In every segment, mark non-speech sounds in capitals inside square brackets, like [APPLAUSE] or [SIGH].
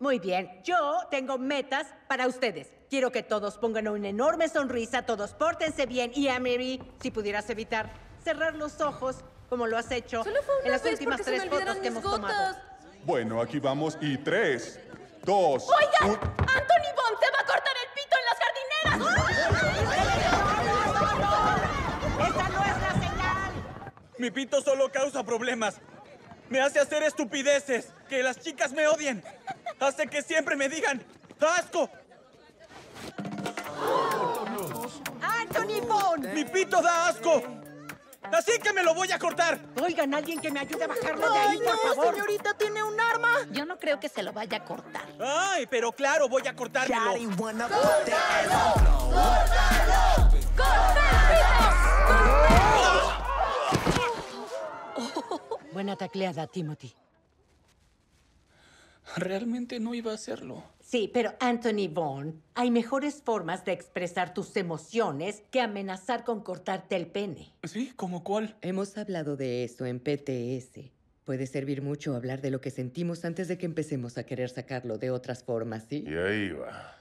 Muy bien, yo tengo metas para ustedes. Quiero que todos pongan una enorme sonrisa, todos pórtense bien y a si pudieras evitar cerrar los ojos como lo has hecho en las últimas tres fotos que hemos tomado. Bueno, aquí vamos y tres, dos. ¡Oigan! ¡Anthony Bond se va a cortar el pito en las jardineras! ¡Esta señal! Mi pito solo causa problemas. Me hace hacer estupideces. Que las chicas me odien hace que siempre me digan ¡Asco! ¡Anthony Bond! ¡Mi pito da asco! ¡Así que me lo voy a cortar! Oigan, alguien que me ayude a bajarlo de ahí, por favor. señorita, tiene un arma! Yo no creo que se lo vaya a cortar. ¡Ay, pero claro, voy a cortármelo! ¡Córtalo! ¡Córtalo! Buena tacleada, Timothy. [LAUGHS] Realmente no iba a hacerlo. Sí, pero Anthony Vaughn, hay mejores formas de expresar tus emociones que amenazar con cortarte el pene. ¿Sí? ¿Como cuál? Hemos hablado de eso en PTS. Puede servir mucho hablar de lo que sentimos antes de que empecemos a querer sacarlo de otras formas, ¿sí? Y ahí va.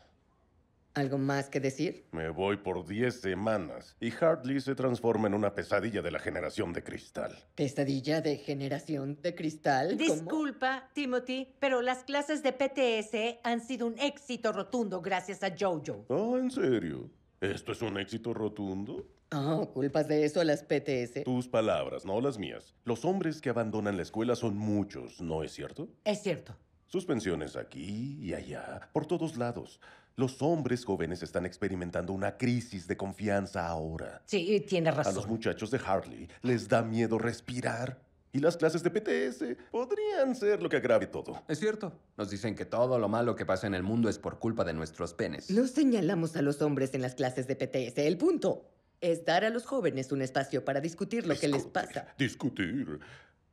¿Algo más que decir? Me voy por 10 semanas y Hartley se transforma en una pesadilla de la generación de cristal. ¿Pesadilla de generación de cristal? Disculpa, Timothy, pero las clases de PTS han sido un éxito rotundo gracias a Jojo. Ah, ¿en serio? ¿Esto es un éxito rotundo? Oh, culpas de eso a las PTS. Tus palabras, no las mías. Los hombres que abandonan la escuela son muchos, ¿no es cierto? Es cierto. Suspensiones aquí y allá, por todos lados. Los hombres jóvenes están experimentando una crisis de confianza ahora. Sí, tiene razón. A los muchachos de Hartley les da miedo respirar. Y las clases de PTS podrían ser lo que agrave todo. Es cierto. Nos dicen que todo lo malo que pasa en el mundo es por culpa de nuestros penes. No señalamos a los hombres en las clases de PTS. El punto es dar a los jóvenes un espacio para discutir lo que les pasa. Discutir.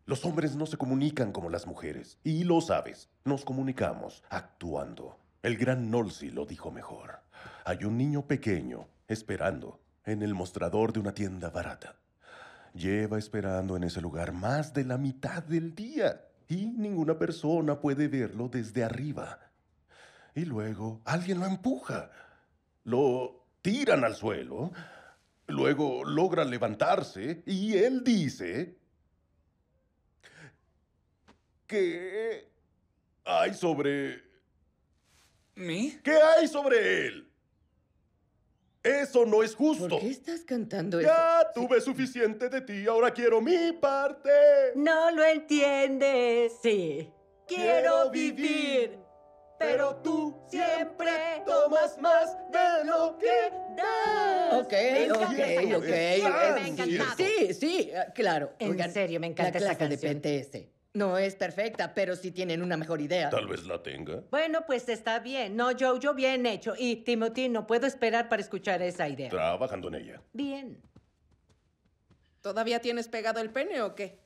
Los hombres no se comunican como las mujeres. Y lo sabes. Nos comunicamos actuando. El gran Nolsi lo dijo mejor. Hay un niño pequeño esperando en el mostrador de una tienda barata. Lleva esperando en ese lugar más de la mitad del día y ninguna persona puede verlo desde arriba. Y luego alguien lo empuja. Lo tiran al suelo. Luego logra levantarse y él dice que hay sobre ¿Mi? ¿Qué hay sobre él? Eso no es justo. ¿Por qué estás cantando eso? Ya tuve suficiente de ti, ahora quiero mi parte. No lo entiendes. Sí. Quiero vivir, pero tú siempre tomas más de lo que das. Ok, ok, ok. Me encanta. Sí, sí, eh, claro. En serio, me encanta la esa canción. de no es perfecta, pero sí tienen una mejor idea. Tal vez la tenga. Bueno, pues está bien. No, yo bien hecho. Y Timothy, no puedo esperar para escuchar esa idea. Trabajando en ella. Bien. ¿Todavía tienes pegado el pene o qué?